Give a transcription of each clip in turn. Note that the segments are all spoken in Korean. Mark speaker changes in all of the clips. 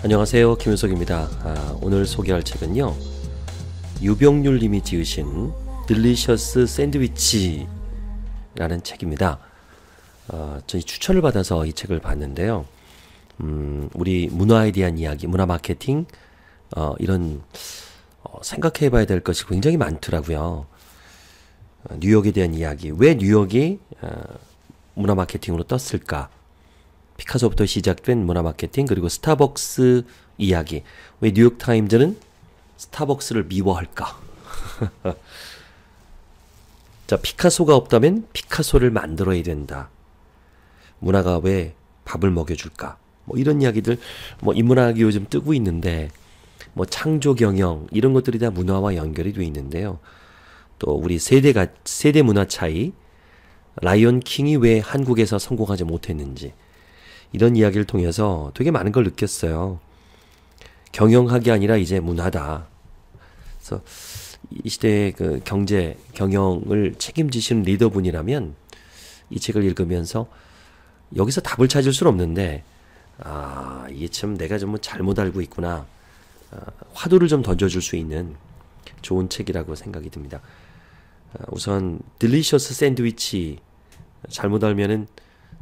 Speaker 1: 안녕하세요. 김윤석입니다. 아, 오늘 소개할 책은요. 유병률 님이 지으신 딜리셔스 샌드위치라는 책입니다. 어, 저희 추천을 받아서 이 책을 봤는데요. 음, 우리 문화에 대한 이야기, 문화 마케팅, 어, 이런, 어, 생각해 봐야 될 것이 굉장히 많더라고요. 어, 뉴욕에 대한 이야기. 왜 뉴욕이, 어, 문화 마케팅으로 떴을까? 피카소부터 시작된 문화 마케팅 그리고 스타벅스 이야기. 왜 뉴욕 타임즈는 스타벅스를 미워할까? 자, 피카소가 없다면 피카소를 만들어야 된다. 문화가 왜 밥을 먹여줄까? 뭐 이런 이야기들, 뭐 인문학이 요즘 뜨고 있는데, 뭐 창조 경영, 이런 것들이 다 문화와 연결이 돼 있는데요. 또 우리 세대가, 세대 문화 차이, 라이온 킹이 왜 한국에서 성공하지 못했는지, 이런 이야기를 통해서 되게 많은 걸 느꼈어요. 경영학이 아니라 이제 문화다. 그래서 이 시대의 그 경제 경영을 책임지시는 리더분이라면 이 책을 읽으면서 여기서 답을 찾을 수는 없는데 아 이게 참 내가 좀 잘못 알고 있구나 아, 화두를 좀 던져줄 수 있는 좋은 책이라고 생각이 듭니다. 아, 우선 딜리셔스 샌드위치 잘못 알면은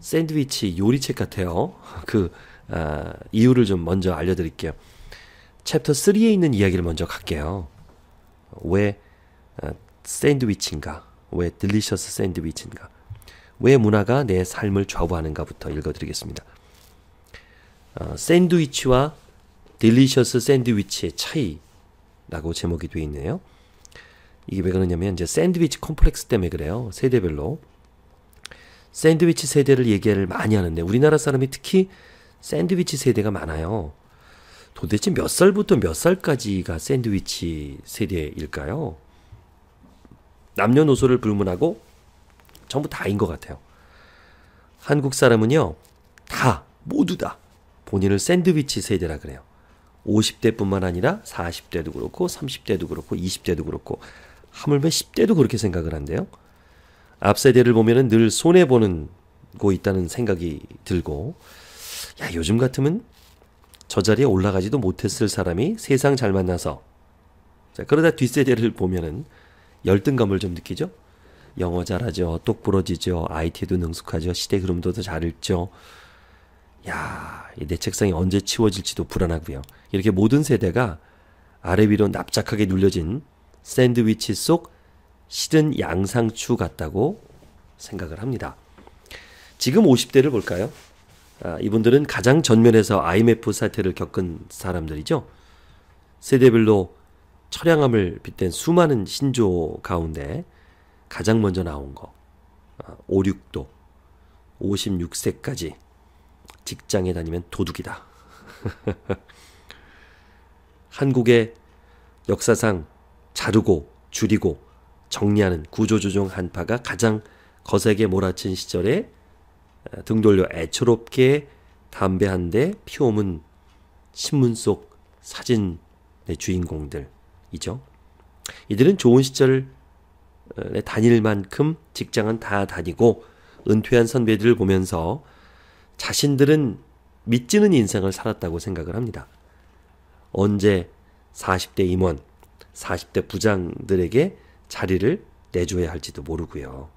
Speaker 1: 샌드위치 요리책 같아요. 그 어, 이유를 좀 먼저 알려드릴게요. 챕터 3에 있는 이야기를 먼저 갈게요. 왜 아, 샌드위치인가? 왜 딜리셔스 샌드위치인가? 왜 문화가 내 삶을 좌우하는가부터 읽어드리겠습니다. 어, 샌드위치와 딜리셔스 샌드위치의 차이라고 제목이 되어 있네요. 이게 왜 그러냐면 이제 샌드위치 콤플렉스 때문에 그래요. 세대별로. 샌드위치 세대를 얘기를 많이 하는데 우리나라 사람이 특히 샌드위치 세대가 많아요. 도대체 몇 살부터 몇 살까지가 샌드위치 세대일까요? 남녀노소를 불문하고 전부 다인 것 같아요. 한국 사람은요, 다, 모두 다 본인을 샌드위치 세대라 그래요. 50대뿐만 아니라 40대도 그렇고 30대도 그렇고 20대도 그렇고 하물며 10대도 그렇게 생각을 한대요. 앞 세대를 보면늘 손해 보는 고 있다는 생각이 들고 야 요즘 같으면 저 자리에 올라가지도 못했을 사람이 세상 잘 만나서 자, 그러다 뒷세대를 보면은 열등감을 좀 느끼죠. 영어 잘하죠. 똑부러지죠. IT도 능숙하죠. 시대 흐름도 잘 읽죠. 야, 내 책상이 언제 치워질지도 불안하고요. 이렇게 모든 세대가 아래 위로 납작하게 눌려진 샌드위치 속 실은 양상추 같다고 생각을 합니다. 지금 50대를 볼까요? 아, 이분들은 가장 전면에서 IMF 사태를 겪은 사람들이죠. 세대별로 철양함을 빗댄 수많은 신조 가운데 가장 먼저 나온 거. 아, 5, 6도, 56세까지 직장에 다니면 도둑이다. 한국의 역사상 자르고 줄이고 정리하는 구조조정 한파가 가장 거세게 몰아친 시절에 어, 등 돌려 애처롭게 담배 한대 피워문 신문 속 사진의 주인공들이죠. 이들은 좋은 시절에 다닐 만큼 직장은 다 다니고 은퇴한 선배들을 보면서 자신들은 믿지는 인생을 살았다고 생각을 합니다. 언제 40대 임원, 40대 부장들에게 자리를 내줘야 할지도 모르고요.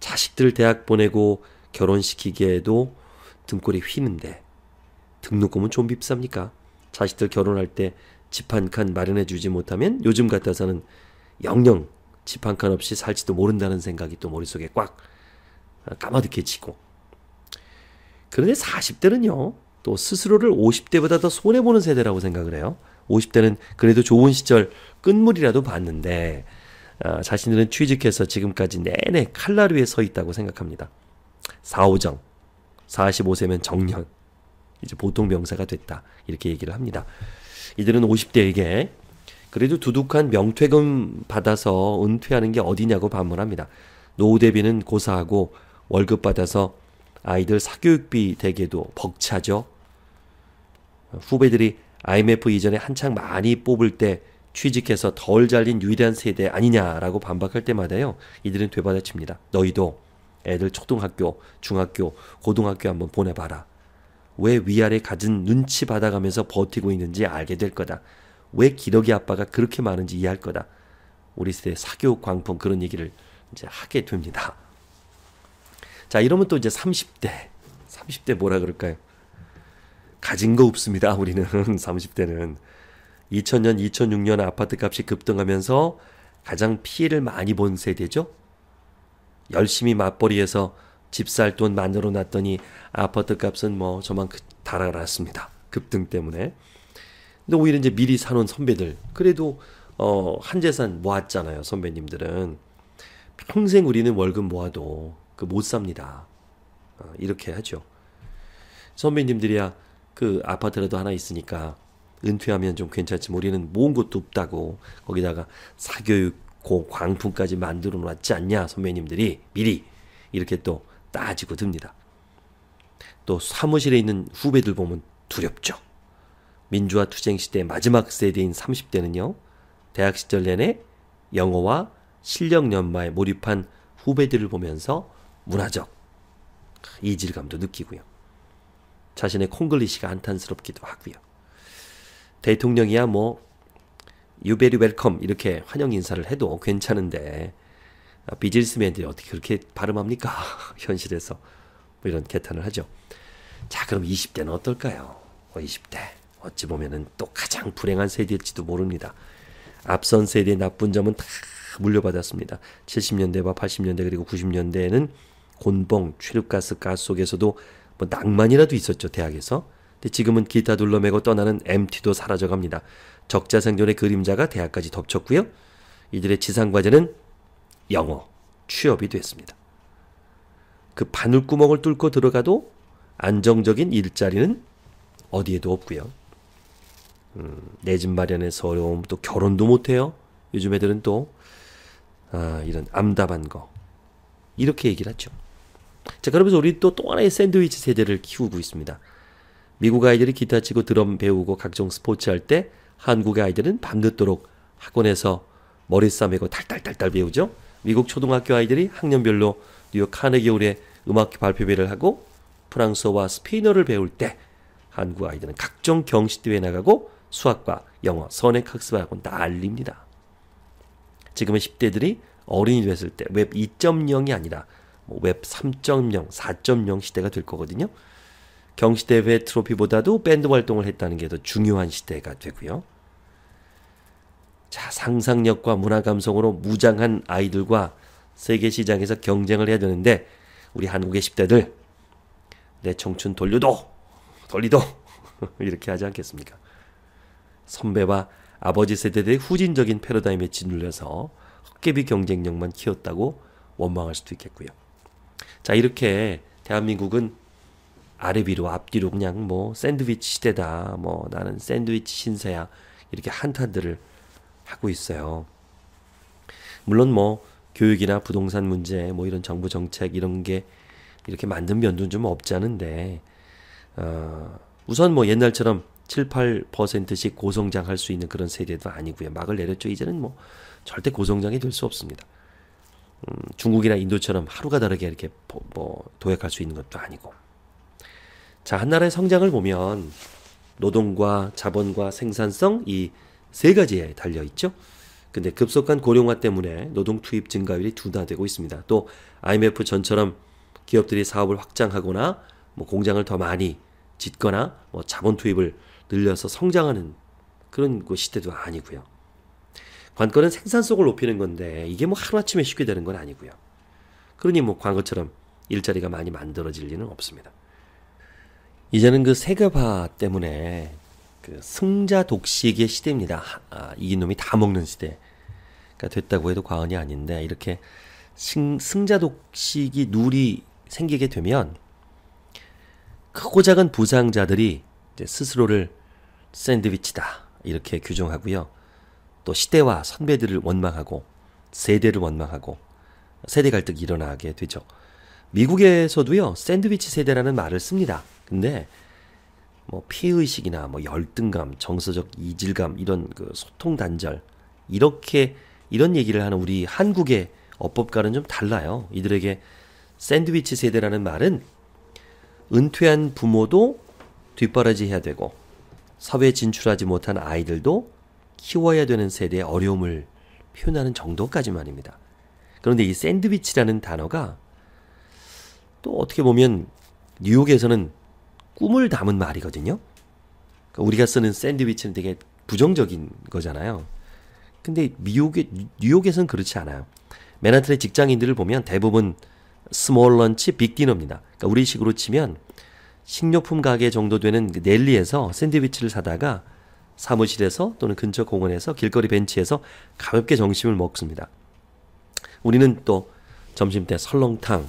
Speaker 1: 자식들 대학 보내고 결혼시키기에도 등골이 휘는데 등록금은 좀 비쌉니까? 자식들 결혼할 때 집 한 칸 마련해 주지 못하면 요즘 같아서는 영영 집 한 칸 없이 살지도 모른다는 생각이 또 머릿속에 꽉 까마득해 지고 그런데 40대는요 또 스스로를 50대보다 더 손해보는 세대라고 생각을 해요 50대는 그래도 좋은 시절 끝물이라도 봤는데 아, 자신들은 취직해서 지금까지 내내 칼날 위에 서 있다고 생각합니다. 사오정, 45세면 정년, 이제 보통 명사가 됐다. 이렇게 얘기를 합니다. 이들은 50대에게 그래도 두둑한 명퇴금 받아서 은퇴하는 게 어디냐고 반문합니다. 노후대비는 고사하고 월급 받아서 아이들 사교육비 대개도 벅차죠. 후배들이 IMF 이전에 한창 많이 뽑을 때 취직해서 덜 잘린 유일한 세대 아니냐라고 반박할 때마다요. 이들은 되받아칩니다. 너희도 애들 초등학교, 중학교, 고등학교 한번 보내봐라. 왜 위아래 가진 눈치 받아가면서 버티고 있는지 알게 될 거다. 왜 기러기 아빠가 그렇게 많은지 이해할 거다. 우리 시대 사교 광풍 그런 얘기를 이제 하게 됩니다. 자, 이러면 또 이제 30대. 30대 뭐라 그럴까요? 가진 거 없습니다. 우리는 30대는 2000년, 2006년 아파트 값이 급등하면서 가장 피해를 많이 본 세대죠. 열심히 맞벌이해서 집 살 돈 만들어 놨더니 아파트 값은 뭐저만 그 달아났습니다. 급등 때문에. 근데 오히려 이제 미리 사놓은 선배들. 그래도 어, 한 재산 모았잖아요, 선배님들은. 평생 우리는 월급 모아도 그못 삽니다. 어, 이렇게 하죠. 선배님들이야 그 아파트라도 하나 있으니까 은퇴하면 좀 괜찮지 뭐 우리는 모은 것도 없다고 거기다가 사교육 고 광풍까지 만들어 놨지 않냐 선배님들이 미리 이렇게 또 따지고 듭니다. 또 사무실에 있는 후배들 보면 두렵죠. 민주화 투쟁 시대 마지막 세대인 30대는요. 대학 시절 내내 영어와 실력 연마에 몰입한 후배들을 보면서 문화적 이질감도 느끼고요. 자신의 콩글리시가 안탄스럽기도 하고요. 대통령이야 뭐 유베리 웰컴 이렇게 환영 인사를 해도 괜찮은데 아, 비즈니스맨들이 어떻게 그렇게 발음합니까? 현실에서 뭐 이런 개탄을 하죠. 자 그럼 20대는 어떨까요? 20대 어, 어찌 보면은 또 가장 불행한 세대일지도 모릅니다. 앞선 세대의 나쁜 점은 다 물려받았습니다. 70년대와 80년대 그리고 90년대에는 곤봉, 최루가스 가스 속에서도 뭐 낭만이라도 있었죠 대학에서 근데 지금은 기타 둘러매고 떠나는 MT도 사라져갑니다. 적자 생존의 그림자가 대학까지 덮쳤고요. 이들의 지상 과제는 영어, 취업이 됐습니다. 그 바늘구멍을 뚫고 들어가도 안정적인 일자리는 어디에도 없고요. 음, 내 집 마련에서 어려움, 또 결혼도 못해요. 요즘 애들은 또 아, 이런 암담한 거 이렇게 얘기를 하죠. 자, 그러면서 우리 또 또 하나의 샌드위치 세대를 키우고 있습니다. 미국 아이들이 기타 치고 드럼 배우고 각종 스포츠 할 때 한국의 아이들은 밤늦도록 학원에서 머리 싸매고 달달달달 배우죠. 미국 초등학교 아이들이 학년별로 뉴욕 카네기홀에 음악 발표회를 하고 프랑스어와 스페인어를 배울 때 한국 아이들은 각종 경시대회 나가고 수학과 영어, 선행학습하고 을 난립니다. 지금은 10대들이 어린이 됐을 때 웹 2.0이 아니라 뭐 웹 3.0, 4.0 시대가 될 거거든요. 경시대회 트로피보다도 밴드 활동을 했다는 게 더 중요한 시대가 되고요. 자, 상상력과 문화 감성으로 무장한 아이들과 세계 시장에서 경쟁을 해야 되는데 우리 한국의 10대들 내 청춘 돌려도 돌리도 이렇게 하지 않겠습니까? 선배와 아버지 세대들의 후진적인 패러다임에 짓눌려서 헛개비 경쟁력만 키웠다고 원망할 수도 있겠고요. 자, 이렇게 대한민국은 아래 위로 앞뒤로 그냥 뭐 샌드위치 시대다. 뭐 나는 샌드위치 신세야. 이렇게 한탄들을 하고 있어요. 물론 뭐 교육이나 부동산 문제 뭐 이런 정부 정책 이런 게 이렇게 만든 면도 는좀 없지 않은데 어, 우선 뭐 옛날처럼 7, 8%씩 고성장할 수 있는 그런 세대도 아니고요. 막을 내렸죠. 이제는 뭐 절대 고성장이 될 수 없습니다. 음, 중국이나 인도처럼 하루가 다르게 이렇게 뭐 도약할 수 있는 것도 아니고 자, 한나라의 성장을 보면 노동과 자본과 생산성 이 세 가지에 달려 있죠. 근데 급속한 고령화 때문에 노동 투입 증가율이 둔화되고 있습니다. 또 IMF 전처럼 기업들이 사업을 확장하거나 뭐 공장을 더 많이 짓거나 뭐 자본 투입을 늘려서 성장하는 그런 그 시대도 아니고요. 관건은 생산성을 높이는 건데 이게 뭐 하루아침에 쉽게 되는 건 아니고요. 그러니 뭐 과거처럼 일자리가 많이 만들어질 리는 없습니다. 이제는 그 세계화 때문에 그 승자 독식의 시대입니다. 아, 이놈이 다 먹는 시대가 그러니까 됐다고 해도 과언이 아닌데 이렇게 승, 승자 독식이 룰이 생기게 되면 크고 그 작은 부상자들이 이제 스스로를 샌드위치다 이렇게 규정하고요. 또 시대와 선배들을 원망하고 세대를 원망하고 세대 갈등이 일어나게 되죠. 미국에서도요, 샌드위치 세대라는 말을 씁니다. 근데 뭐 피의식이나 뭐 열등감, 정서적 이질감 이런 그 소통 단절 이렇게 이런 얘기를 하는 우리 한국의 어법과는 좀 달라요. 이들에게 샌드위치 세대라는 말은 은퇴한 부모도 뒷바라지해야 되고 사회에 진출하지 못한 아이들도 키워야 되는 세대의 어려움을 표현하는 정도까지만입니다. 그런데 이 샌드위치라는 단어가 또 어떻게 보면 뉴욕에서는 꿈을 담은 말이거든요. 그러니까 우리가 쓰는 샌드위치는 되게 부정적인 거잖아요. 근데 미국의 뉴욕에서는 그렇지 않아요. 맨하튼의 직장인들을 보면 대부분 스몰 런치 빅 디너입니다. 그러니까 우리식으로 치면 식료품 가게 정도 되는 그 넬리에서 샌드위치를 사다가 사무실에서 또는 근처 공원에서 길거리 벤치에서 가볍게 점심을 먹습니다. 우리는 또 점심 때 설렁탕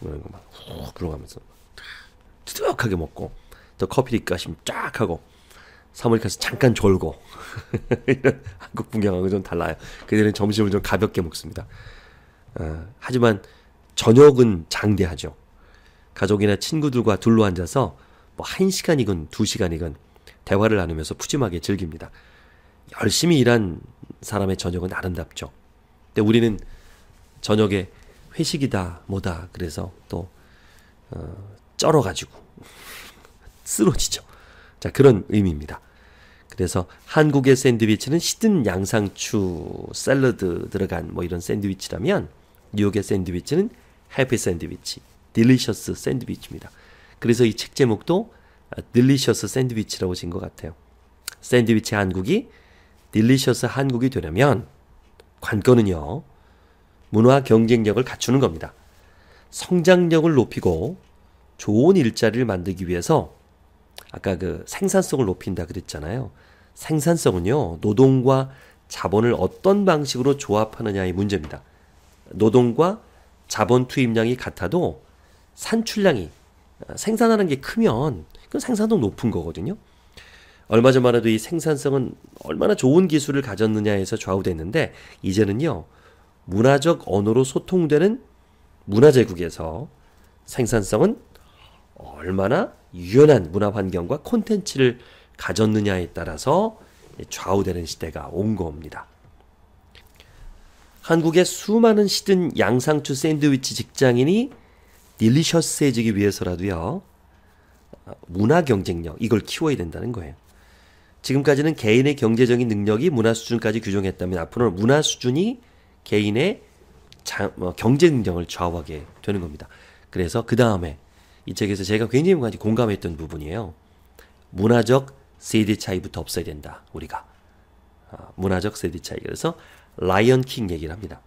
Speaker 1: 뭐 이런 거막 훅 들어가면서 투덕하게 먹고 또 커피 뒷가심 쫙 하고 사무실 가서 잠깐 졸고 이런 한국 분경하고 좀 달라요. 그들은 점심을 좀 가볍게 먹습니다. 어, 하지만 저녁은 장대하죠. 가족이나 친구들과 둘러 앉아서 뭐 1시간이건 2시간이건 대화를 나누면서 푸짐하게 즐깁니다. 열심히 일한 사람의 저녁은 아름답죠. 근데 우리는 저녁에 회식이다 뭐다 그래서 또 어, 쩔어가지고 쓰러지죠. 자 그런 의미입니다. 그래서 한국의 샌드위치는 시든 양상추 샐러드 들어간 뭐 이런 샌드위치라면 뉴욕의 샌드위치는 해피 샌드위치, 딜리셔스 샌드위치입니다. 그래서 이 책 제목도 아, 딜리셔스 샌드위치라고 지은 것 같아요. 샌드위치 한국이 딜리셔스 한국이 되려면 관건은요. 문화 경쟁력을 갖추는 겁니다. 성장력을 높이고 좋은 일자리를 만들기 위해서 아까 그 생산성을 높인다 그랬잖아요. 생산성은요, 노동과 자본을 어떤 방식으로 조합하느냐의 문제입니다. 노동과 자본 투입량이 같아도 산출량이 어, 생산하는 게 크면 그생산도 높은 거거든요. 얼마 전만 해도 이 생산성은 얼마나 좋은 기술을 가졌느냐에서 좌우됐는데 이제는요 문화적 언어로 소통되는 문화제국에서 생산성은 얼마나 유연한 문화 환경과 콘텐츠를 가졌느냐에 따라서 좌우되는 시대가 온 겁니다. 한국의 수많은 시든 양상추 샌드위치 직장인이 딜리셔스해지기 위해서라도요. 문화 경쟁력 이걸 키워야 된다는 거예요. 지금까지는 개인의 경제적인 능력이 문화 수준까지 규정했다면 앞으로는 문화 수준이 개인의 장, 어, 경쟁력을 좌우하게 되는 겁니다. 그래서 그 다음에 이 책에서 제가 굉장히 공감했던 부분이에요. 문화적 세대 차이부터 없어야 된다. 우리가 아, 문화적 세대 차이. 그래서 라이언 킹 얘기를 합니다.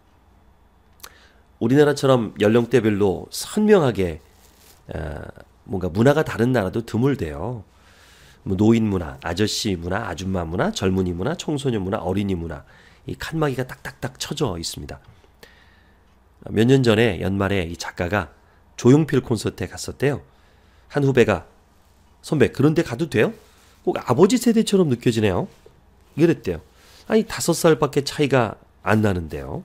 Speaker 1: 우리나라처럼 연령대별로 선명하게 어, 뭔가 문화가 다른 나라도 드물대요. 뭐 노인 문화, 아저씨 문화, 아줌마 문화, 젊은이 문화, 청소년 문화, 어린이 문화 이 칸막이가 딱딱딱 쳐져 있습니다. 몇 년 전에 연말에 이 작가가 조용필 콘서트에 갔었대요. 한 후배가 선배 그런데 가도 돼요? 꼭 아버지 세대처럼 느껴지네요. 이랬대요. 아니 다섯 살밖에 차이가 안 나는데요.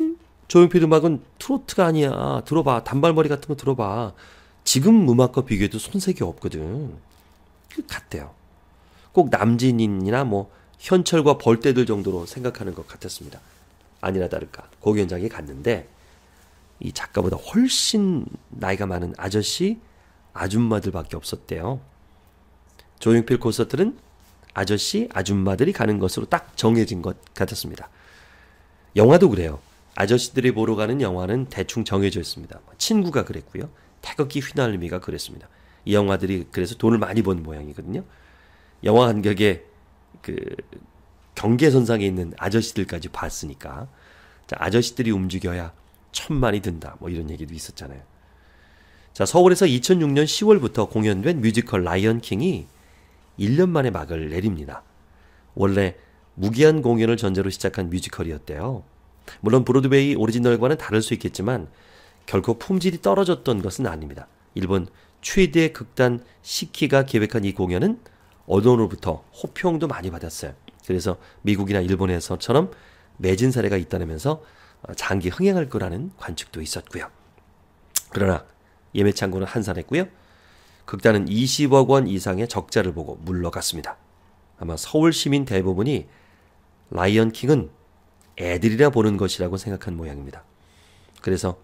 Speaker 1: 음, 조용필 음악은 트로트가 아니야. 들어봐 단발머리 같은 거 들어봐. 지금 음악과 비교해도 손색이 없거든. 그 같대요. 꼭 남진인이나 뭐 현철과 벌떼들 정도로 생각하는 것 같았습니다. 아니나 다를까 고기 현장에 갔는데 이 작가보다 훨씬 나이가 많은 아저씨, 아줌마들밖에 없었대요. 조용필 콘서트는 아저씨, 아줌마들이 가는 것으로 딱 정해진 것 같았습니다. 영화도 그래요. 아저씨들이 보러 가는 영화는 대충 정해져 있습니다. 친구가 그랬고요. 태극기 휘날미가 그랬습니다. 이 영화들이 그래서 돈을 많이 번 모양이거든요. 영화 한 격에 그 경계선상에 있는 아저씨들까지 봤으니까 자, 아저씨들이 움직여야 천만이 든다 뭐 이런 얘기도 있었잖아요. 자 서울에서 2006년 10월부터 공연된 뮤지컬 라이언 킹이 1년 만에 막을 내립니다. 원래 무기한 공연을 전제로 시작한 뮤지컬이었대요. 물론 브로드웨이 오리지널과는 다를 수 있겠지만 결코 품질이 떨어졌던 것은 아닙니다. 일본 최대 극단 시키가 계획한 이 공연은 언론으로부터 호평도 많이 받았어요. 그래서 미국이나 일본에서처럼 매진 사례가 잇따르면서 어, 장기 흥행할 거라는 관측도 있었고요. 그러나 예매 창구는 한산했고요. 극단은 20억 원 이상의 적자를 보고 물러갔습니다. 아마 서울 시민 대부분이 라이언 킹은 애들이라 보는 것이라고 생각한 모양입니다. 그래서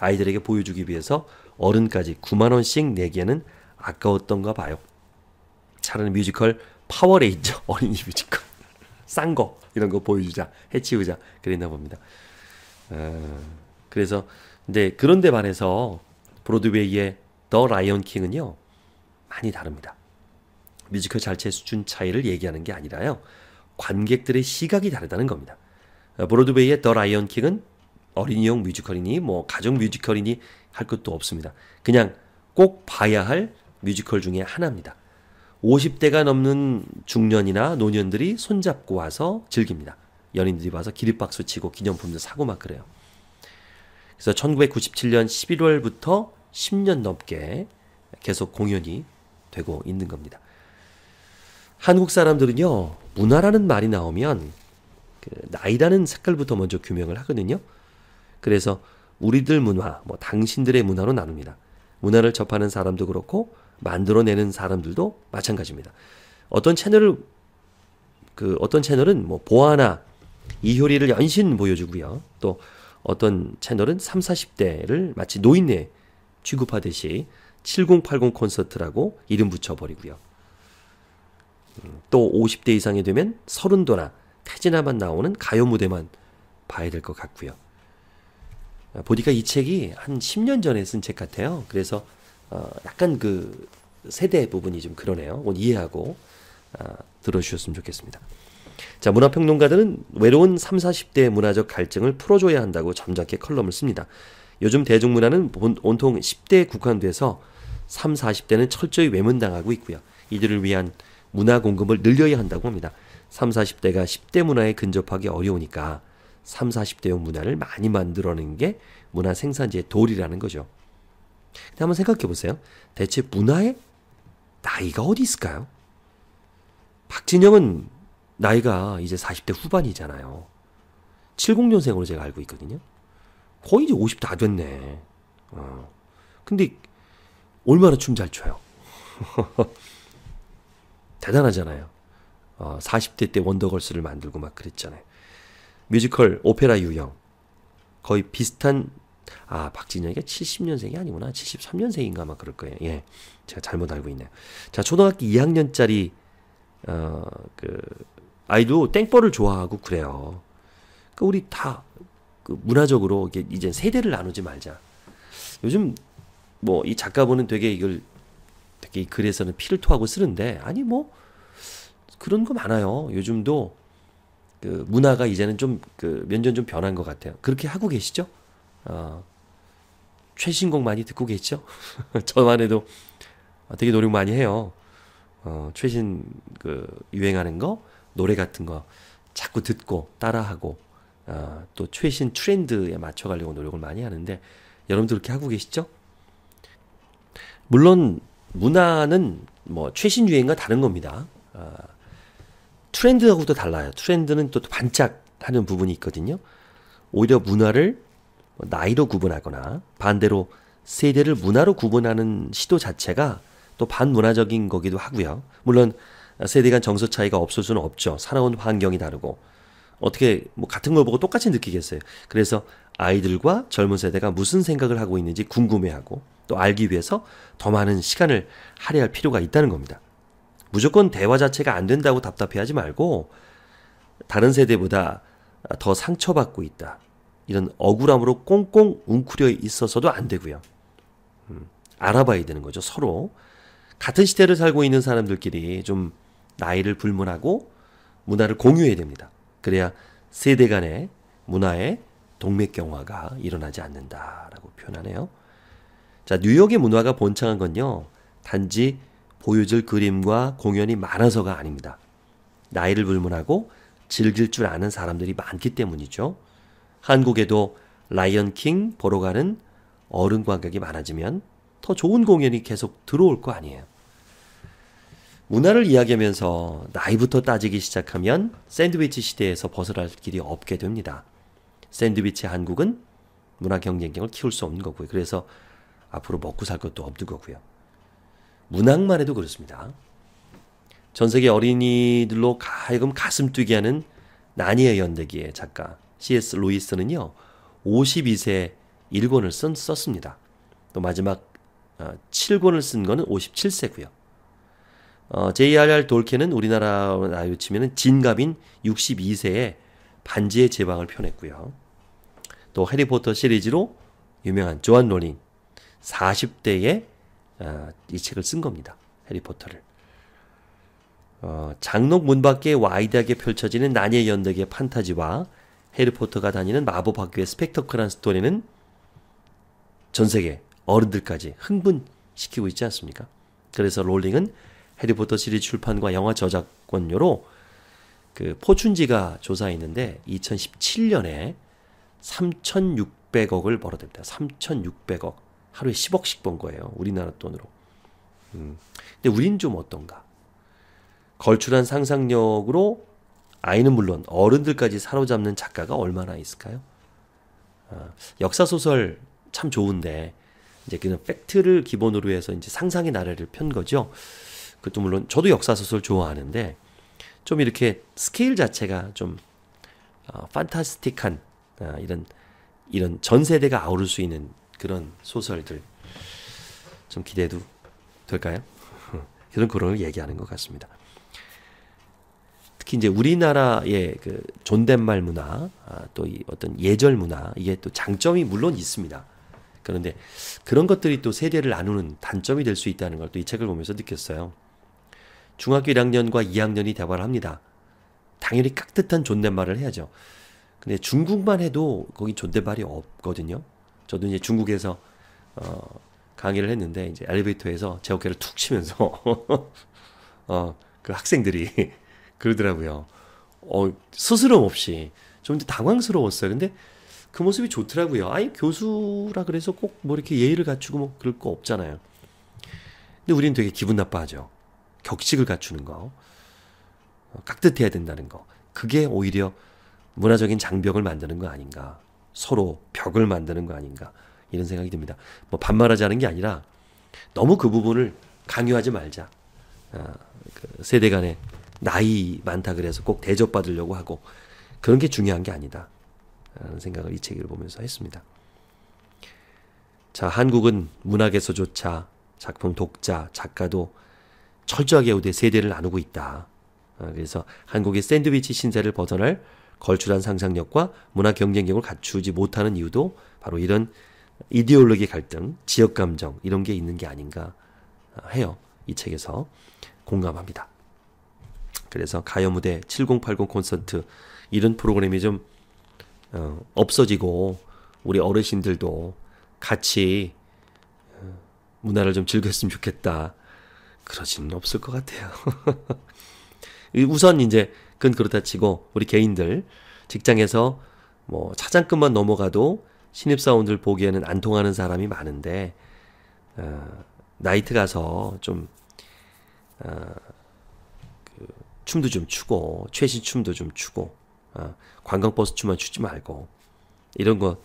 Speaker 1: 아이들에게 보여주기 위해서 어른까지 9만 원씩 내기에는 아까웠던가 봐요. 잘하는 뮤지컬 파워레인저 어린이 뮤지컬 싼 거 이런 거 보여주자 해치우자 그랬나 봅니다. 아, 그래서 근데 그런데 반해서 브로드웨이의 더 라이언 킹은요 많이 다릅니다. 뮤지컬 자체 수준 차이를 얘기하는 게 아니라요 관객들의 시각이 다르다는 겁니다. 어, 브로드웨이의 더 라이언 킹은 어린이용 뮤지컬이니 뭐 가족 뮤지컬이니 할 것도 없습니다. 그냥 꼭 봐야 할 뮤지컬 중에 하나입니다. 50대가 넘는 중년이나 노년들이 손잡고 와서 즐깁니다. 연인들이 와서 기립박수 치고 기념품들 사고 막 그래요. 그래서 1997년 11월부터 10년 넘게 계속 공연이 되고 있는 겁니다. 한국 사람들은요, 문화라는 말이 나오면 그 나이라는 색깔부터 먼저 규명을 하거든요. 그래서 우리들 문화, 뭐 당신들의 문화로 나눕니다. 문화를 접하는 사람도 그렇고 만들어내는 사람들도 마찬가지입니다. 어떤 채널을 그 어떤 채널은 뭐 보아나 이효리를 연신 보여주고요. 또 어떤 채널은 3, 0 40대를 마치 노인네 취급하듯이 7080 콘서트라고 이름 붙여버리고요. 음, 또 50대 이상이 되면 서른도나 태진아만 나오는 가요 무대만 봐야 될 것 같고요. 아, 보니까 이 책이 한 10년 전에 쓴 책 같아요. 그래서 어, 약간 그 세대 부분이 좀 그러네요. 이해하고 어, 들어주셨으면 좋겠습니다. 자, 문화평론가들은 외로운 3 40대의 문화적 갈증을 풀어줘야 한다고 점잖게 컬럼을 씁니다. 요즘 대중문화는 온통 10대에 국한돼서 3 40대는 철저히 외면당하고 있고요. 이들을 위한 문화 공급을 늘려야 한다고 합니다. 3 40대가 10대 문화에 근접하기 어려우니까 3 40대용 문화를 많이 만들어내는 게 문화 생산지의 도리라는 거죠. 근데 한번 생각해 보세요. 대체 문화에 나이가 어디 있을까요? 박진영은 나이가 이제 40대 후반이잖아요. 70년생으로 제가 알고 있거든요. 거의 이제 50 다 됐네. 어. 근데 얼마나 춤 잘 춰요. 대단하잖아요. 어, 40대 때 원더걸스를 만들고 막 그랬잖아요. 뮤지컬 오페라 유형 거의 비슷한 아, 박진영이가 70년생이 아니구나. 73년생인가 아마 그럴 거예요. 예. 제가 잘못 알고 있네요. 자, 초등학교 2학년짜리, 어, 그, 아이도 땡벌을 좋아하고 그래요. 그, 우리 다, 그 문화적으로, 이게 이제 세대를 나누지 말자. 요즘, 뭐, 이 작가분은 되게 이걸, 되게 이 글에서는 피를 토하고 쓰는데, 아니, 뭐, 그런 거 많아요. 요즘도, 그, 문화가 이제는 좀, 그, 면전 좀 변한 것 같아요. 그렇게 하고 계시죠? 어, 최신곡 많이 듣고 계시죠? 저만 해도 되게 노력 많이 해요. 어, 최신 그 유행하는 거, 노래 같은 거 자꾸 듣고 따라하고 어, 또 최신 트렌드에 맞춰가려고 노력을 많이 하는데 여러분도 그렇게 하고 계시죠? 물론 문화는 뭐 최신 유행과 다른 겁니다. 어, 트렌드하고도 달라요. 트렌드는 또 반짝하는 부분이 있거든요. 오히려 문화를 뭐 나이로 구분하거나 반대로 세대를 문화로 구분하는 시도 자체가 또 반문화적인 거기도 하고요. 물론 세대 간 정서 차이가 없을 수는 없죠. 살아온 환경이 다르고 어떻게 뭐 같은 걸 보고 똑같이 느끼겠어요. 그래서 아이들과 젊은 세대가 무슨 생각을 하고 있는지 궁금해하고 또 알기 위해서 더 많은 시간을 할애할 필요가 있다는 겁니다. 무조건 대화 자체가 안 된다고 답답해하지 말고 다른 세대보다 더 상처받고 있다. 이런 억울함으로 꽁꽁 웅크려 있어서도 안 되고요. 음, 알아봐야 되는 거죠. 서로 같은 시대를 살고 있는 사람들끼리 좀 나이를 불문하고 문화를 공유해야 됩니다. 그래야 세대 간의 문화의 동맥경화가 일어나지 않는다라고 표현하네요. 자, 뉴욕의 문화가 번창한 건요. 단지 보여줄 그림과 공연이 많아서가 아닙니다. 나이를 불문하고 즐길 줄 아는 사람들이 많기 때문이죠. 한국에도 라이언킹 보러 가는 어른 관객이 많아지면 더 좋은 공연이 계속 들어올 거 아니에요. 문화를 이야기하면서 나이부터 따지기 시작하면 샌드위치 시대에서 벗어날 길이 없게 됩니다. 샌드위치 한국은 문화 경쟁력을 키울 수 없는 거고요. 그래서 앞으로 먹고 살 것도 없는 거고요. 문학만 해도 그렇습니다. 전 세계 어린이들로 가끔 가슴 뛰게 하는 나니의 연대기의 작가 C.S. 루이스는요, 52세 1권을 쓴, 썼습니다. 또 마지막 어, 7권을 쓴 거는 57세고요. 어, J.R.R. 돌케는 우리나라 나이로 치면 진갑인 62세에 반지의 제방을 펴냈고요. 또 해리포터 시리즈로 유명한 조한 롤링 40대에 어, 이 책을 쓴 겁니다. 해리포터를. 어, 장록 문 밖에 와이드하게 펼쳐지는 난이의 연덕의 판타지와 해리포터가 다니는 마법학교의 스펙터클한 스토리는 전 세계 어른들까지 흥분시키고 있지 않습니까? 그래서 롤링은 해리포터 시리즈 출판과 영화 저작권료로 그 포춘지가 조사했는데 2017년에 3,600억을 벌어냅니다. 3,600억 하루에 10억씩 번 거예요. 우리나라 돈으로. 음. 근데 우린 좀 어떤가? 걸출한 상상력으로 아이는 물론 어른들까지 사로잡는 작가가 얼마나 있을까요? 어, 역사 소설 참 좋은데 이제 그냥 팩트를 기본으로 해서 이제 상상의 나래를 편 거죠. 그것도 물론 저도 역사 소설 좋아하는데 좀 이렇게 스케일 자체가 좀 어, 판타스틱한 어, 이런 이런 전 세대가 아우를 수 있는 그런 소설들 좀 기대도 될까요? 계속 그런 얘기하는 것 같습니다. 특히 이제 우리나라의 그 존댓말 문화, 아, 또 어떤 예절 문화, 이게 또 장점이 물론 있습니다. 그런데 그런 것들이 또 세대를 나누는 단점이 될 수 있다는 걸 또 이 책을 보면서 느꼈어요. 중학교 1학년과 2학년이 대화를 합니다. 당연히 깍듯한 존댓말을 해야죠. 근데 중국만 해도 거기 존댓말이 없거든요. 저도 이제 중국에서 어, 강의를 했는데 이제 엘리베이터에서 제 어깨를 툭 치면서 어, 그 학생들이 그러더라고요. 어, 스스럼 없이 좀 당황스러웠어요. 근데 그 모습이 좋더라고요. 아니 교수라 그래서 꼭 뭐 이렇게 예의를 갖추고 뭐 그럴 거 없잖아요. 근데 우리는 되게 기분 나빠하죠. 격식을 갖추는 거, 어, 깍듯해야 된다는 거. 그게 오히려 문화적인 장벽을 만드는 거 아닌가. 서로 벽을 만드는 거 아닌가. 이런 생각이 듭니다. 뭐 반말하자는 게 아니라 너무 그 부분을 강요하지 말자. 아, 그 세대 간의 나이 많다 그래서 꼭 대접받으려고 하고 그런 게 중요한 게 아니다. 라는 생각을 이 책을 보면서 했습니다. 자, 한국은 문학에서조차 작품 독자, 작가도 철저하게 우대 세대를 나누고 있다. 아, 그래서 한국의 샌드위치 신세를 벗어날 걸출한 상상력과 문화 경쟁력을 갖추지 못하는 이유도 바로 이런 이데올로기 갈등, 지역 감정 이런 게 있는 게 아닌가 해요. 이 책에서 공감합니다. 그래서 가요 무대 7080 콘서트 이런 프로그램이 좀 어, 없어지고 우리 어르신들도 같이 어, 문화를 좀 즐겼으면 좋겠다. 그러지는 없을 것 같아요. 우선 이제 그건 그렇다 치고 우리 개인들 직장에서 뭐 차장급만 넘어가도 신입사원들 보기에는 안 통하는 사람이 많은데 어, 나이트 가서 좀 어, 춤도 좀 추고 최신 춤도 좀 추고 어, 관광버스 춤만 추지 말고 이런 거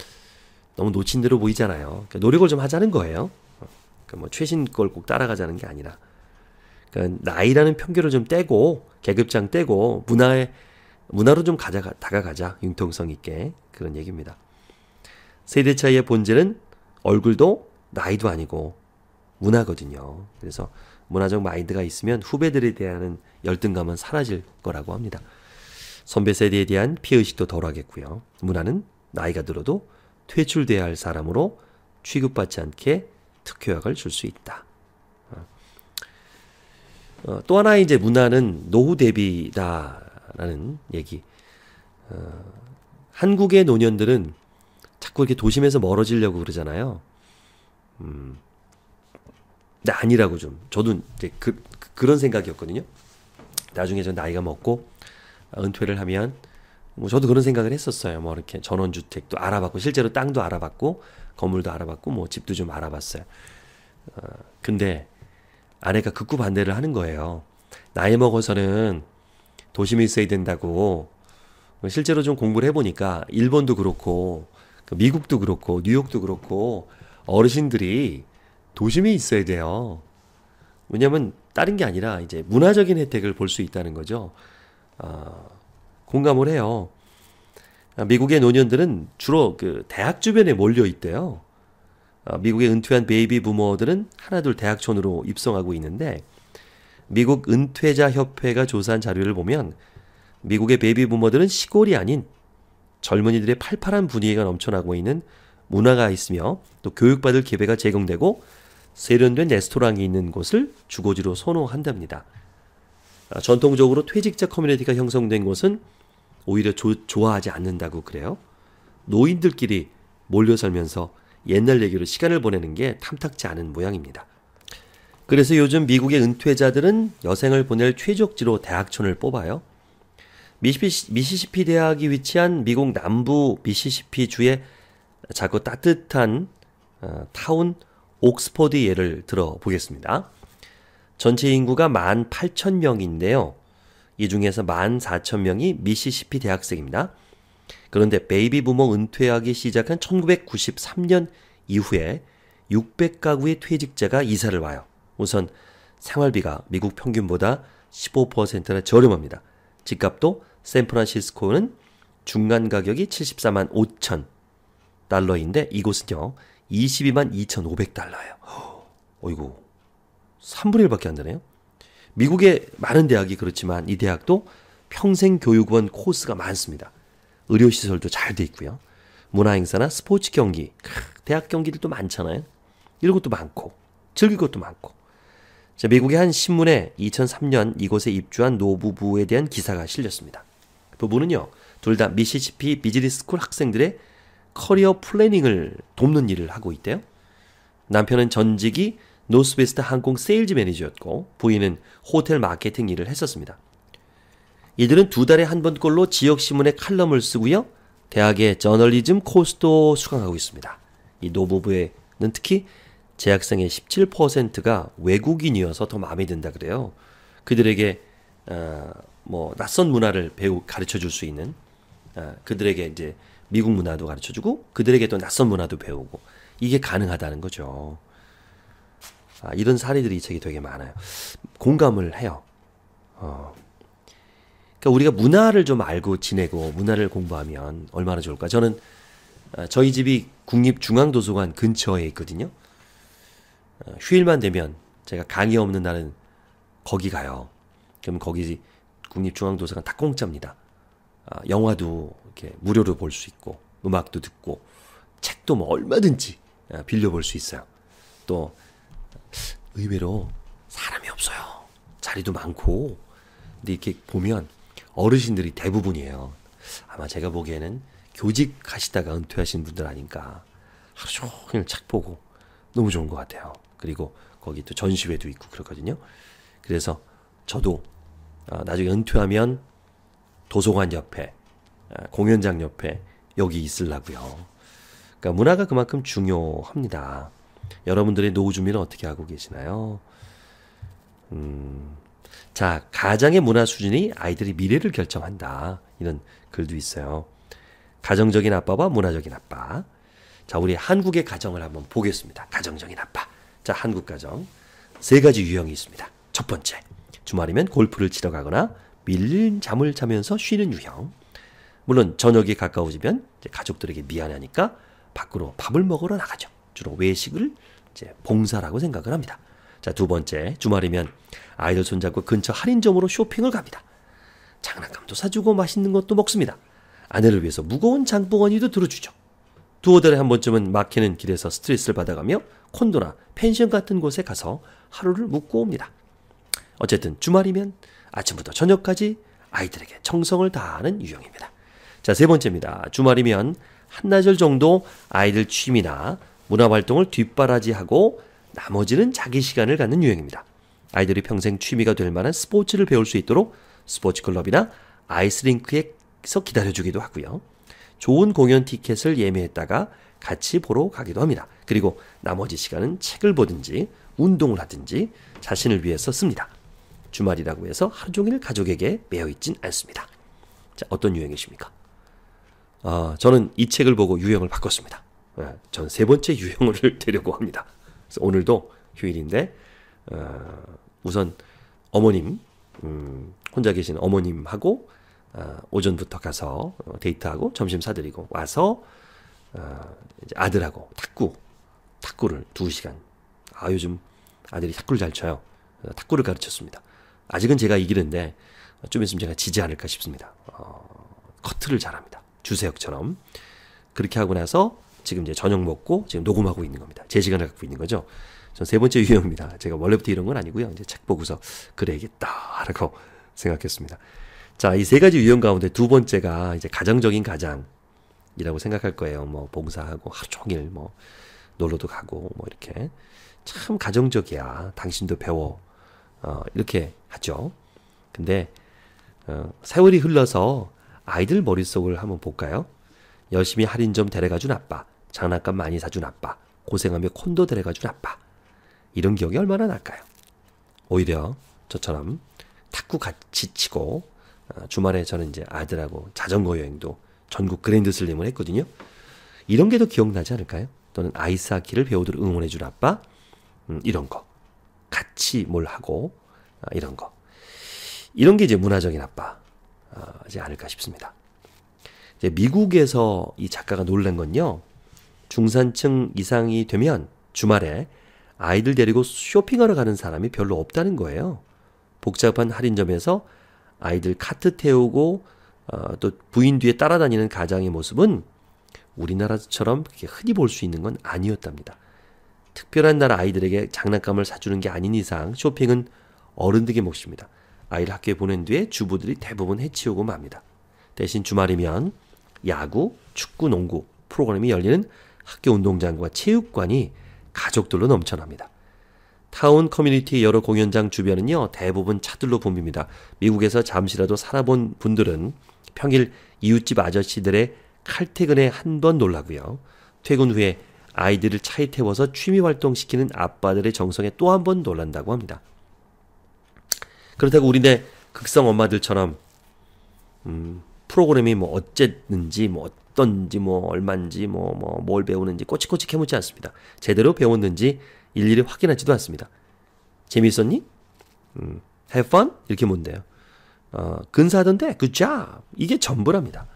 Speaker 1: 너무 놓친 대로 보이잖아요. 그러니까 노력을 좀 하자는 거예요. 어, 그러니까 뭐 최신 걸 꼭 따라가자는 게 아니라 그러니까 나이라는 편견을 좀 떼고 계급장 떼고 문화에 문화로 좀 가자, 다가가자 융통성 있게 그런 얘기입니다. 세대 차이의 본질은 얼굴도 나이도 아니고 문화거든요. 그래서 문화적 마인드가 있으면 후배들에 대한 열등감은 사라질 거라고 합니다. 선배 세대에 대한 피해의식도 덜하겠고요. 문화는 나이가 들어도 퇴출돼야 할 사람으로 취급받지 않게 특효약을 줄 수 있다. 어, 또 하나의 이제 문화는 노후 대비다라는 얘기. 어, 한국의 노년들은 자꾸 이렇게 도심에서 멀어지려고 그러잖아요. 음, 근데 아니라고 좀 저도 이제 그, 그 그런 생각이었거든요. 나중에 전 나이가 먹고 은퇴를 하면 뭐 저도 그런 생각을 했었어요. 뭐 이렇게 전원주택도 알아봤고 실제로 땅도 알아봤고 건물도 알아봤고 뭐 집도 좀 알아봤어요. 어, 근데 아내가 극구 반대를 하는 거예요. 나이 먹어서는 도심에 있어야 된다고 실제로 좀 공부를 해보니까 일본도 그렇고 그 미국도 그렇고 뉴욕도 그렇고 어르신들이 도심에 있어야 돼요. 왜냐하면 다른 게 아니라 이제 문화적인 혜택을 볼 수 있다는 거죠. 어, 공감을 해요. 아, 미국의 노년들은 주로 그 대학 주변에 몰려 있대요. 어, 미국의 은퇴한 베이비 부모들은 하나둘 대학촌으로 입성하고 있는데 미국 은퇴자 협회가 조사한 자료를 보면 미국의 베이비 부모들은 시골이 아닌 젊은이들의 팔팔한 분위기가 넘쳐나고 있는 문화가 있으며 또 교육받을 기회가 제공되고 세련된 레스토랑이 있는 곳을 주거지로 선호한답니다. 아, 전통적으로 퇴직자 커뮤니티가 형성된 곳은 오히려 조, 좋아하지 않는다고 그래요. 노인들끼리 몰려 살면서 옛날 얘기로 시간을 보내는 게 탐탁지 않은 모양입니다. 그래서 요즘 미국의 은퇴자들은 여생을 보낼 최적지로 대학촌을 뽑아요. 미시피, 미시시피 대학이 위치한 미국 남부 미시시피 주의 작고 따뜻한 어, 타운 옥스퍼드 예를 들어보겠습니다. 전체 인구가 18,000명인데요. 이 중에서 14,000명이 미시시피 대학생입니다. 그런데 베이비 부모 은퇴하기 시작한 1993년 이후에 600가구의 퇴직자가 이사를 와요. 우선 생활비가 미국 평균보다 15%나 저렴합니다. 집값도 샌프란시스코는 중간 가격이 74만 5천, 달러인데 이곳은요 22만 2,500달러예요. 어이고 3분의 1밖에 안 되네요. 미국의 많은 대학이 그렇지만 이 대학도 평생 교육원 코스가 많습니다. 의료 시설도 잘 돼 있고요. 문화 행사나 스포츠 경기, 대학 경기들도 많잖아요. 이런 것도 많고 즐길 것도 많고. 자, 미국의 한 신문에 2003년 이곳에 입주한 노부부에 대한 기사가 실렸습니다. 그 부부는요, 둘 다 미시시피 비즈니스 스쿨 학생들의 커리어 플래닝을 돕는 일을 하고 있대요. 남편은 전직이 노스베스트 항공 세일즈 매니저였고 부인은 호텔 마케팅 일을 했었습니다. 이들은 두 달에 한 번꼴로 지역 신문에 칼럼을 쓰고요. 대학의 저널리즘 코스도 수강하고 있습니다. 이 노부부는 특히 재학생의 17%가 외국인이어서 더 마음에 든다 그래요. 그들에게 어, 뭐 낯선 문화를 배우 가르쳐 줄 수 있는 어, 그들에게 이제 미국 문화도 가르쳐주고 그들에게 또 낯선 문화도 배우고 이게 가능하다는 거죠. 아, 이런 사례들이 이 책이 되게 많아요. 공감을 해요. 어. 그러니까 우리가 문화를 좀 알고 지내고 문화를 공부하면 얼마나 좋을까? 저는 아, 저희 집이 국립중앙도서관 근처에 있거든요. 어, 휴일만 되면 제가 강의 없는 날은 거기 가요. 그럼 거기 국립중앙도서관 다 공짜입니다. 아, 영화도 이렇게 무료로 볼 수 있고 음악도 듣고 책도 뭐 얼마든지 예, 빌려 볼 수 있어요. 또 의외로 사람이 없어요. 자리도 많고 근데 이렇게 보면 어르신들이 대부분이에요. 아마 제가 보기에는 교직하시다가 은퇴하신 분들 아닌가 하루 종일 책 보고 너무 좋은 것 같아요. 그리고 거기 또 전시회도 있고 그렇거든요. 그래서 저도 아, 나중에 은퇴하면 도서관 옆에 아, 공연장 옆에 여기 있으려고요. 그러니까 문화가 그만큼 중요합니다. 여러분들의 노후 준비는 어떻게 하고 계시나요? 음, 자, 가장의 문화 수준이 아이들의 미래를 결정한다. 이런 글도 있어요. 가정적인 아빠와 문화적인 아빠. 자, 우리 한국의 가정을 한번 보겠습니다. 가정적인 아빠. 자, 한국 가정. 세 가지 유형이 있습니다. 첫 번째. 주말이면 골프를 치러 가거나 밀린 잠을 자면서 쉬는 유형. 물론 저녁이 가까워지면 가족들에게 미안하니까 밖으로 밥을 먹으러 나가죠. 주로 외식을 이제 봉사라고 생각을 합니다. 자, 두 번째, 주말이면 아이들 손잡고 근처 할인점으로 쇼핑을 갑니다. 장난감도 사주고 맛있는 것도 먹습니다. 아내를 위해서 무거운 장보거이도 들어주죠. 두어 달에 한 번쯤은 막히는 길에서 스트레스를 받아가며 콘도나 펜션 같은 곳에 가서 하루를 묵고 옵니다. 어쨌든 주말이면 아침부터 저녁까지 아이들에게 정성을 다하는 유형입니다. 자, 세 번째입니다. 주말이면 한나절 정도 아이들 취미나 문화 활동을 뒷바라지하고 나머지는 자기 시간을 갖는 유형입니다. 아이들이 평생 취미가 될 만한 스포츠를 배울 수 있도록 스포츠 클럽이나 아이스링크에서 기다려주기도 하고요. 좋은 공연 티켓을 예매했다가 같이 보러 가기도 합니다. 그리고 나머지 시간은 책을 보든지 운동을 하든지 자신을 위해서 씁니다. 주말이라고 해서 하루 종일 가족에게 매여 있진 않습니다. 자, 어떤 유형이십니까? 아, 저는 이 책을 보고 유형을 바꿨습니다. 예, 전세 번째 유형을 되려고 합니다. 오늘도 휴일인데 어, 우선 어머님 음, 혼자 계신 어머님하고 어, 오전부터 가서 어, 데이트하고 점심 사드리고 와서 어, 아들하고 탁구 탁구를 두 시간 아 요즘 아들이 탁구를 잘 쳐요 탁구를 가르쳤습니다 아직은 제가 이기는데 좀 있으면 제가 지지 않을까 싶습니다 어, 커트를 잘합니다 주세역처럼 그렇게 하고 나서 지금 이제 저녁 먹고 지금 녹음하고 있는 겁니다. 제 시간을 갖고 있는 거죠. 전 세 번째 유형입니다. 제가 원래부터 이런 건 아니고요. 이제 책 보고서 그래야겠다라고 생각했습니다. 자, 이 세 가지 유형 가운데 두 번째가 이제 가정적인 가장이라고 생각할 거예요. 뭐 봉사하고 하루 종일 뭐 놀러도 가고 뭐 이렇게 참 가정적이야. 당신도 배워. 어, 이렇게 하죠. 근데 어, 세월이 흘러서 아이들 머릿속을 한번 볼까요? 열심히 할인점 데려가준 아빠, 장난감 많이 사준 아빠, 고생하며 콘도 데려가준 아빠. 이런 기억이 얼마나 날까요? 오히려 저처럼 탁구 같이 치고 아, 주말에 저는 이제 아들하고 자전거 여행도 전국 그랜드 슬림을 했거든요. 이런 게 더 기억나지 않을까요? 또는 아이스하키를 배우들 응원해준 아빠 음, 이런 거 같이 뭘 하고 아, 이런 거 이런 게 이제 문화적인 아빠 하지 않을까 싶습니다. 이제 미국에서 이 작가가 놀란 건요. 중산층 이상이 되면 주말에 아이들 데리고 쇼핑하러 가는 사람이 별로 없다는 거예요. 복잡한 할인점에서 아이들 카트 태우고 어, 또 부인 뒤에 따라다니는 가장의 모습은 우리나라처럼 그렇게 흔히 볼 수 있는 건 아니었답니다. 특별한 날 아이들에게 장난감을 사주는 게 아닌 이상 쇼핑은 어른들의 몫입니다. 아이를 학교에 보낸 뒤에 주부들이 대부분 해치우고 맙니다. 대신 주말이면 야구, 축구, 농구 프로그램이 열리는 학교 운동장과 체육관이 가족들로 넘쳐납니다. 타운 커뮤니티 여러 공연장 주변은요, 대부분 차들로 붐빕니다. 미국에서 잠시라도 살아본 분들은 평일 이웃집 아저씨들의 칼퇴근에 한 번 놀라고요. 퇴근 후에 아이들을 차에 태워서 취미 활동시키는 아빠들의 정성에 또 한 번 놀란다고 합니다. 그렇다고 우리네 극성 엄마들처럼 음, 프로그램이 뭐 어쨌는지 뭐 어떤지 뭐 얼만지 뭐 뭐 뭘 배우는지 꼬치꼬치 캐묻지 않습니다. 제대로 배웠는지 일일이 확인하지도 않습니다. 재미있었니? 음, have fun? 이렇게 뭔데요 어, 근사하던데 good job. 이게 전부랍니다.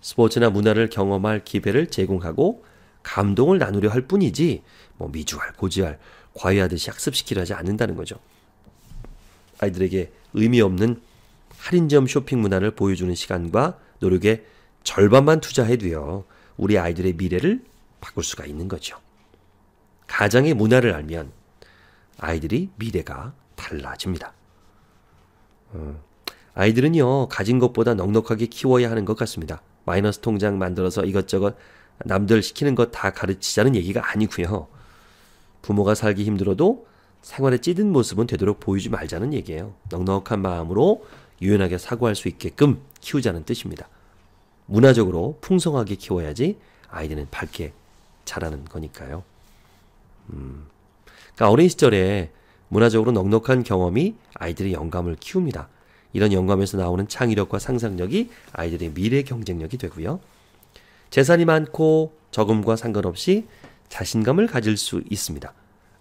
Speaker 1: 스포츠나 문화를 경험할 기회를 제공하고 감동을 나누려 할 뿐이지 뭐 미주알 고지알 과외하듯이 학습시키려 하지 않는다는 거죠. 아이들에게 의미 없는 할인점 쇼핑 문화를 보여주는 시간과 노력에 절반만 투자해도요, 우리 아이들의 미래를 바꿀 수가 있는 거죠. 가장의 문화를 알면 아이들이 미래가 달라집니다. 음, 아이들은요, 가진 것보다 넉넉하게 키워야 하는 것 같습니다. 마이너스 통장 만들어서 이것저것 남들 시키는 것 다 가르치자는 얘기가 아니고요. 부모가 살기 힘들어도 생활에 찌든 모습은 되도록 보이지 말자는 얘기예요. 넉넉한 마음으로 유연하게 사고할 수 있게끔 키우자는 뜻입니다. 문화적으로 풍성하게 키워야지 아이들은 밝게 자라는 거니까요. 음, 그러니까 어린 시절에 문화적으로 넉넉한 경험이 아이들의 영감을 키웁니다. 이런 영감에서 나오는 창의력과 상상력이 아이들의 미래 경쟁력이 되고요. 재산이 많고 적음과 상관없이 자신감을 가질 수 있습니다.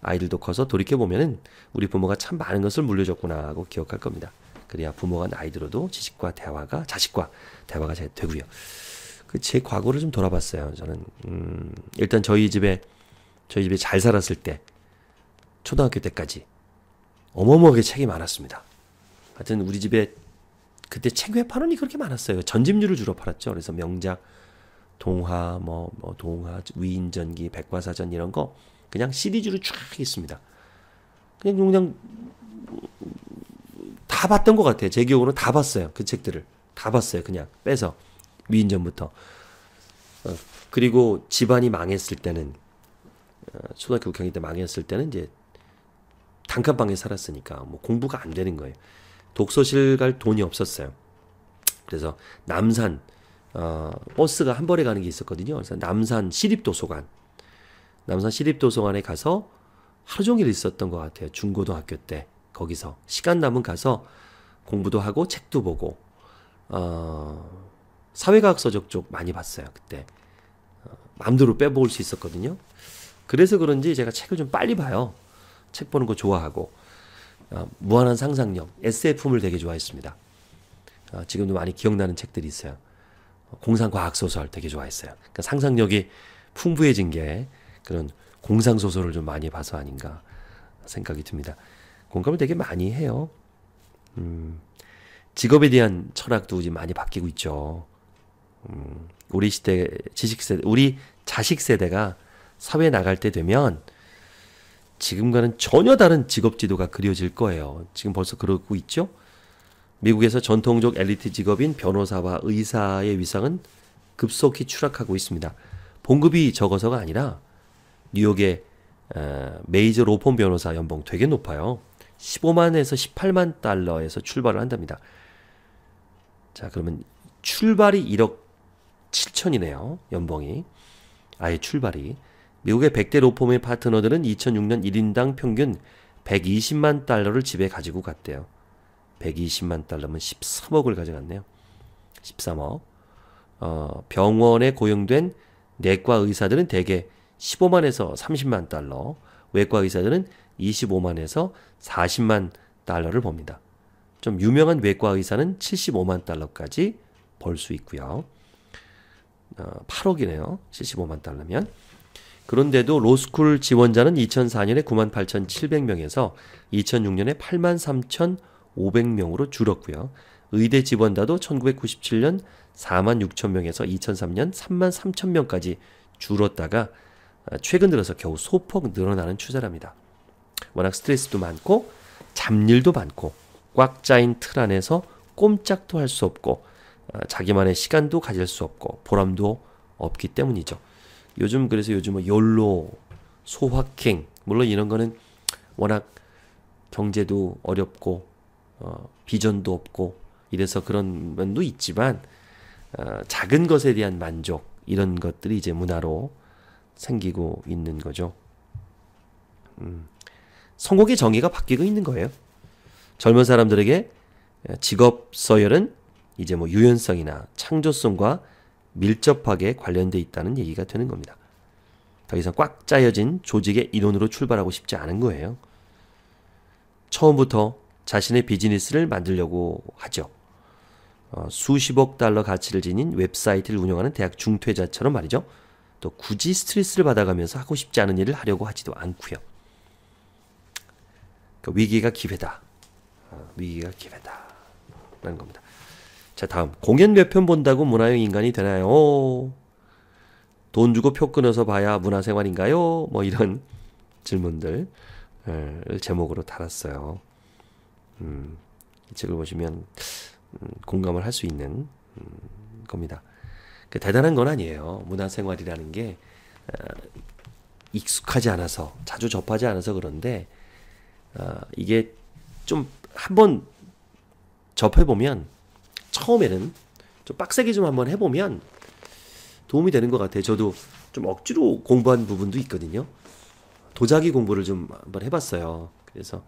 Speaker 1: 아이들도 커서 돌이켜 보면은 우리 부모가 참 많은 것을 물려줬구나 하고 기억할 겁니다. 그래야 부모가 나이 들어도 지식과 대화가 자식과 대화가 잘 되고요. 그제 과거를 좀 돌아봤어요. 저는 음, 일단 저희 집에 저희 집에 잘 살았을 때 초등학교 때까지 어마어마하게 책이 많았습니다. 하여튼 우리 집에 그때 책 외판원이 그렇게 많았어요. 전집류를 주로 팔았죠. 그래서 명작, 동화, 뭐, 뭐 동화, 위인전기, 백과사전 이런 거 그냥 시리즈로 쫙 있습니다. 그냥 그냥 다 봤던 것 같아요. 제 기억으로는 다 봤어요. 그 책들을 다 봤어요. 그냥 빼서 위인전부터. 어, 그리고 집안이 망했을 때는 어, 초등학교 6학년 때 망했을 때는 이제 단칸방에 살았으니까 뭐 공부가 안 되는 거예요. 독서실 갈 돈이 없었어요. 그래서 남산 어, 버스가 한 번에 가는 게 있었거든요. 그래서 남산 시립도서관 남산 시립도서관에 가서 하루 종일 있었던 것 같아요. 중고등학교 때 거기서 시간 남은 가서 공부도 하고 책도 보고 어, 사회과학 서적 쪽 많이 봤어요. 그때 어, 마음대로 빼먹을 수 있었거든요. 그래서 그런지 제가 책을 좀 빨리 봐요. 책 보는 거 좋아하고 어, 무한한 상상력, SF품을 되게 좋아했습니다. 어, 지금도 많이 기억나는 책들이 있어요. 공상과학 소설 되게 좋아했어요. 그러니까 상상력이 풍부해진 게 그런 공상 소설을 좀 많이 봐서 아닌가 생각이 듭니다. 공감을 되게 많이 해요. 음, 직업에 대한 철학도 이제 많이 바뀌고 있죠. 음, 우리 시대 지식 세대, 우리 자식 세대가 사회 나갈 때 되면 지금과는 전혀 다른 직업 지도가 그려질 거예요. 지금 벌써 그러고 있죠. 미국에서 전통적 엘리트 직업인 변호사와 의사의 위상은 급속히 추락하고 있습니다. 봉급이 적어서가 아니라 뉴욕의 어, 메이저 로펌 변호사 연봉 되게 높아요. 15만에서 18만 달러에서 출발을 한답니다. 자, 그러면 출발이 1억 7천이네요. 연봉이. 아예 출발이. 미국의 100대 로펌의 파트너들은 2006년 1인당 평균 120만 달러를 집에 가지고 갔대요. 120만 달러면 13억을 가져갔네요. 13억. 어, 병원에 고용된 내과 의사들은 대개 15만에서 30만 달러, 외과 의사들은 25만에서 40만 달러를 봅니다. 좀 유명한 외과 의사는 75만 달러까지 벌 수 있고요. 8억이네요. 어, 75만 달러면. 그런데도 로스쿨 지원자는 2004년에 98,700명에서 2006년에 83,500명으로 줄었고요. 의대 지원자도 1997년 4 6 0 0 0 명에서 2003년 3 3 0 0 0 명까지 줄었다가 어, 최근 들어서 겨우 소폭 늘어나는 추세랍니다. 워낙 스트레스도 많고 잡일도 많고 꽉 짜인 틀 안에서 꼼짝도 할 수 없고 어, 자기만의 시간도 가질 수 없고 보람도 없기 때문이죠. 요즘 그래서 요즘 뭐 욜로, 소확행 물론 이런 거는 워낙 경제도 어렵고 어, 비전도 없고 이래서 그런 면도 있지만 어, 작은 것에 대한 만족 이런 것들이 이제 문화로 생기고 있는 거죠. 음, 선곡의 정의가 바뀌고 있는 거예요. 젊은 사람들에게 직업 서열은 이제 뭐 유연성이나 창조성과 밀접하게 관련돼 있다는 얘기가 되는 겁니다. 더 이상 꽉 짜여진 조직의 이론으로 출발하고 싶지 않은 거예요. 처음부터 자신의 비즈니스를 만들려고 하죠. 어, 수십억 달러 가치를 지닌 웹사이트를 운영하는 대학 중퇴자처럼 말이죠. 또 굳이 스트레스를 받아가면서 하고 싶지 않은 일을 하려고 하지도 않고요. 그러니까 위기가 기회다. 어, 위기가 기회다. 라는 겁니다. 자, 다음. 공연 몇 편 본다고 문화형 인간이 되나요? 돈 주고 표 끊어서 봐야 문화생활인가요? 뭐 이런 질문들을 예, 제목으로 달았어요. 음, 이 책을 보시면 음, 공감을 할 수 있는 음, 겁니다. 그 대단한 건 아니에요. 문화생활이라는 게 어, 익숙하지 않아서 자주 접하지 않아서 그런데 어, 이게 좀 한 번 접해보면 처음에는 좀 빡세게 좀 한번 해보면 도움이 되는 것 같아요. 저도 좀 억지로 공부한 부분도 있거든요. 도자기 공부를 좀 한번 해봤어요. 그래서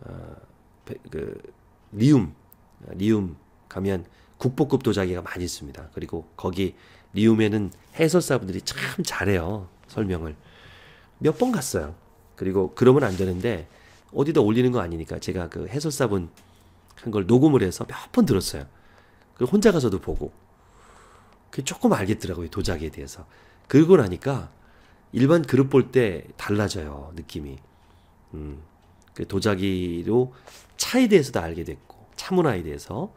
Speaker 1: 어, 그 리움 리움 가면 국보급 도자기가 많이 있습니다. 그리고 거기 리움에는 해설사분들이 참 잘해요. 설명을. 몇 번 갔어요. 그리고 그러면 안 되는데 어디다 올리는 거 아니니까 제가 그 해설사분 한 걸 녹음을 해서 몇 번 들었어요. 그 혼자 가서도 보고. 그 조금 알겠더라고요. 도자기에 대해서. 그러고 나니까 일반 그룹볼 때 달라져요. 느낌이. 음. 그 도자기로 차에 대해서도 알게 됐고, 차문화에 대해서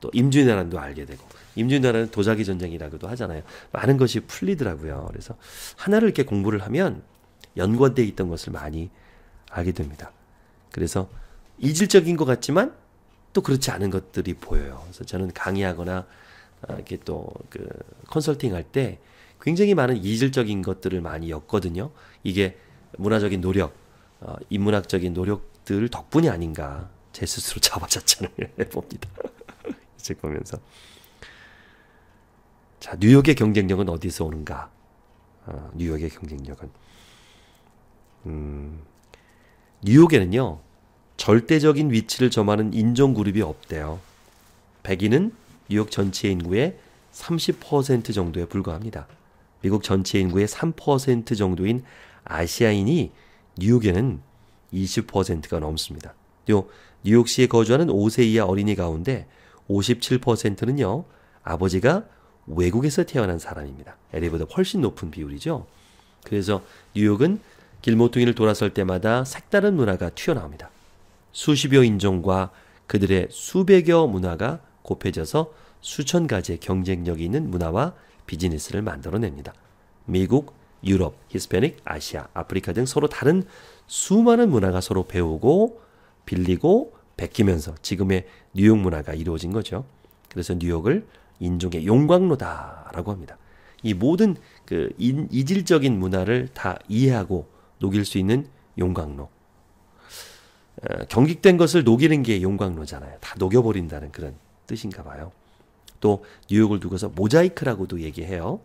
Speaker 1: 또 임진왜란도 알게 되고 임진왜란은 도자기 전쟁이라고도 하잖아요. 많은 것이 풀리더라고요. 그래서 하나를 이렇게 공부를 하면 연관돼 있던 것을 많이 알게 됩니다. 그래서 이질적인 것 같지만 또 그렇지 않은 것들이 보여요. 그래서 저는 강의하거나 아, 이렇게 또 그 컨설팅 할 때 굉장히 많은 이질적인 것들을 많이 엮거든요. 이게 문화적인 노력, 어, 인문학적인 노력들 덕분이 아닌가 제 스스로 잡아졌잖아요. 해봅니다. 책 보면서. 자, 뉴욕의 경쟁력은 어디서 오는가? 어, 뉴욕의 경쟁력은. 음, 뉴욕에는요, 절대적인 위치를 점하는 인종그룹이 없대요. 백인은 뉴욕 전체 인구의 30% 정도에 불과합니다. 미국 전체 인구의 3% 정도인 아시아인이 뉴욕에는 20%가 넘습니다. 뉴욕시에 거주하는 5세 이하 어린이 가운데 57%는요, 아버지가 외국에서 태어난 사람입니다. LA보다 훨씬 높은 비율이죠. 그래서 뉴욕은 길모퉁이를 돌아설 때마다 색다른 문화가 튀어나옵니다. 수십여 인종과 그들의 수백여 문화가 곱해져서 수천 가지의 경쟁력이 있는 문화와 비즈니스를 만들어냅니다. 미국, 유럽, 히스패닉, 아시아, 아프리카 등 서로 다른 수많은 문화가 서로 배우고 빌리고 베끼면서 지금의 뉴욕 문화가 이루어진 거죠. 그래서 뉴욕을 인종의 용광로다라고 합니다. 이 모든 그 인, 이질적인 문화를 다 이해하고 녹일 수 있는 용광로. 어, 경직된 것을 녹이는 게 용광로잖아요. 다 녹여버린다는 그런 뜻인가 봐요. 또 뉴욕을 두고서 모자이크라고도 얘기해요.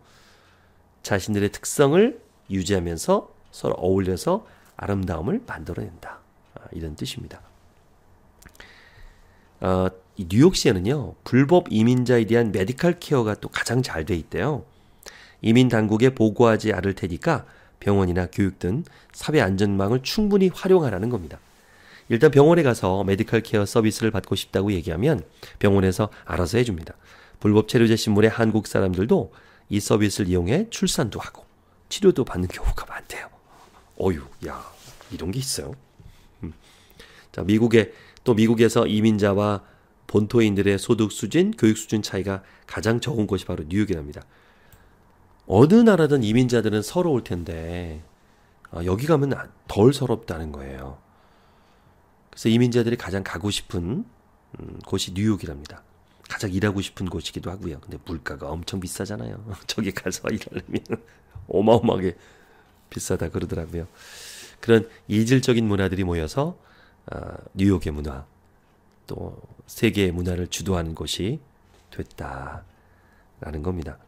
Speaker 1: 자신들의 특성을 유지하면서 서로 어울려서 아름다움을 만들어낸다. 아, 이런 뜻입니다. 어, 뉴욕시에는요 불법 이민자에 대한 메디컬 케어가 또 가장 잘 돼 있대요. 이민 당국에 보고하지 않을 테니까 병원이나 교육 등 사회 안전망을 충분히 활용하라는 겁니다. 일단 병원에 가서 메디컬 케어 서비스를 받고 싶다고 얘기하면 병원에서 알아서 해줍니다. 불법 체류제 신문의 한국 사람들도 이 서비스를 이용해 출산도 하고 치료도 받는 경우가 많대요. 어유, 야, 이런 게 있어요. 음. 자, 미국의 또 미국에서 이민자와 본토인들의 소득 수준, 교육 수준 차이가 가장 적은 곳이 바로 뉴욕이랍니다. 어느 나라든 이민자들은 서러울 텐데 어, 여기 가면 아, 덜 서럽다는 거예요. 그래서 이민자들이 가장 가고 싶은 음, 곳이 뉴욕이랍니다. 가장 일하고 싶은 곳이기도 하고요. 근데 물가가 엄청 비싸잖아요. 저기 가서 일하려면 어마어마하게 비싸다 그러더라고요. 그런 이질적인 문화들이 모여서 어, 뉴욕의 문화 또 세계의 문화를 주도하는 것이 됐다라는 겁니다.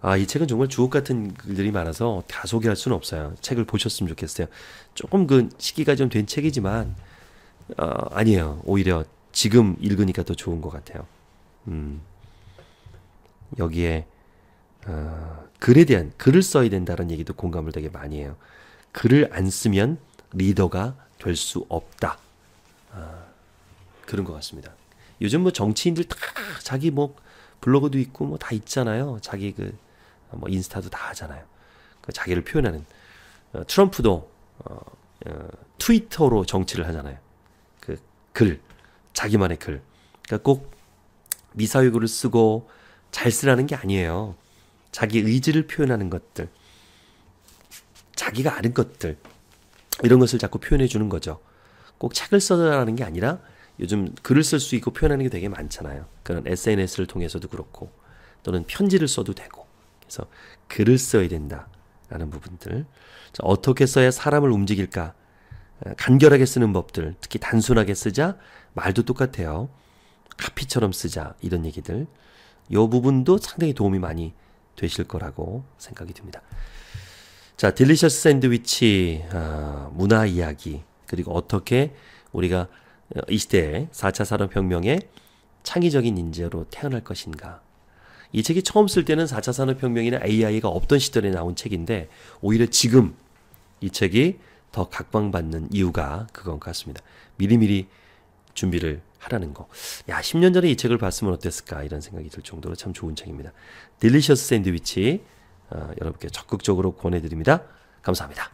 Speaker 1: 아, 이 책은 정말 주옥 같은 글들이 많아서 다 소개할 수는 없어요. 책을 보셨으면 좋겠어요. 조금 그 시기가 좀 된 책이지만 어, 아니에요. 오히려 지금 읽으니까 더 좋은 것 같아요. 음, 여기에 어, 글에 대한 글을 써야 된다는 얘기도 공감을 되게 많이 해요. 글을 안 쓰면 리더가 별수 없다. 아, 그런 것 같습니다. 요즘 뭐 정치인들 다 자기 뭐 블로그도 있고 뭐 다 있잖아요. 자기 그 뭐 인스타도 다 하잖아요. 그 자기를 표현하는 어, 트럼프도 어, 어, 트위터로 정치를 하잖아요. 그 글, 자기만의 글. 그러니까 꼭 미사일구를 쓰고 잘 쓰라는 게 아니에요. 자기 의지를 표현하는 것들, 자기가 아는 것들, 이런 것을 자꾸 표현해 주는 거죠. 꼭 책을 써라는 게 아니라 요즘 글을 쓸 수 있고 표현하는 게 되게 많잖아요. 그런 SNS를 통해서도 그렇고 또는 편지를 써도 되고 그래서 글을 써야 된다라는 부분들 어떻게 써야 사람을 움직일까 어, 간결하게 쓰는 법들 특히 단순하게 쓰자 말도 똑같아요. 카피처럼 쓰자 이런 얘기들 이 부분도 상당히 도움이 많이 되실 거라고 생각이 듭니다. 자, 딜리셔스 샌드위치 아, 문화 이야기 그리고 어떻게 우리가 어, 이 시대의 4차 산업혁명의 창의적인 인재로 태어날 것인가. 이 책이 처음 쓸 때는 4차 산업혁명이나 AI가 없던 시절에 나온 책인데 오히려 지금 이 책이 더 각광받는 이유가 그건 같습니다. 미리미리 준비를 하라는 거. 야, 10년 전에 이 책을 봤으면 어땠을까 이런 생각이 들 정도로 참 좋은 책입니다. 딜리셔스 샌드위치 어, 여러분께 적극적으로 권해드립니다. 감사합니다.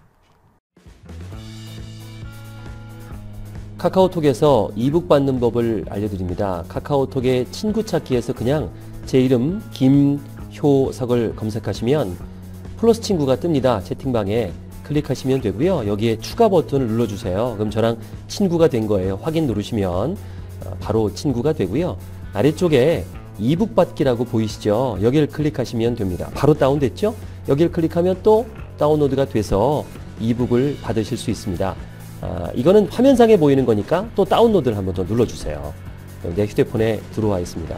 Speaker 1: 카카오톡에서 이북 받는 법을 알려드립니다. 카카오톡의 친구 찾기에서 그냥 제 이름 김효석을 검색하시면 플러스 친구가 뜹니다. 채팅방에 클릭하시면 되고요. 여기에 추가 버튼을 눌러주세요. 그럼 저랑 친구가 된 거예요. 확인 누르시면 어, 바로 친구가 되고요. 아래쪽에 이북받기라고 보이시죠? 여기를 클릭하시면 됩니다. 바로 다운됐죠? 여기를 클릭하면 또 다운로드가 돼서 이북을 받으실 수 있습니다. 아, 이거는 화면상에 보이는 거니까 또 다운로드를 한번 더 눌러주세요. 내 휴대폰에 들어와 있습니다.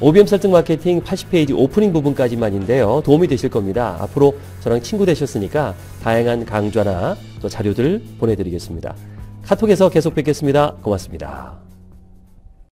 Speaker 1: OBM 설득 마케팅 80페이지 오프닝 부분까지만인데요. 도움이 되실 겁니다. 앞으로 저랑 친구 되셨으니까 다양한 강좌나 또 자료들 보내드리겠습니다. 카톡에서 계속 뵙겠습니다. 고맙습니다.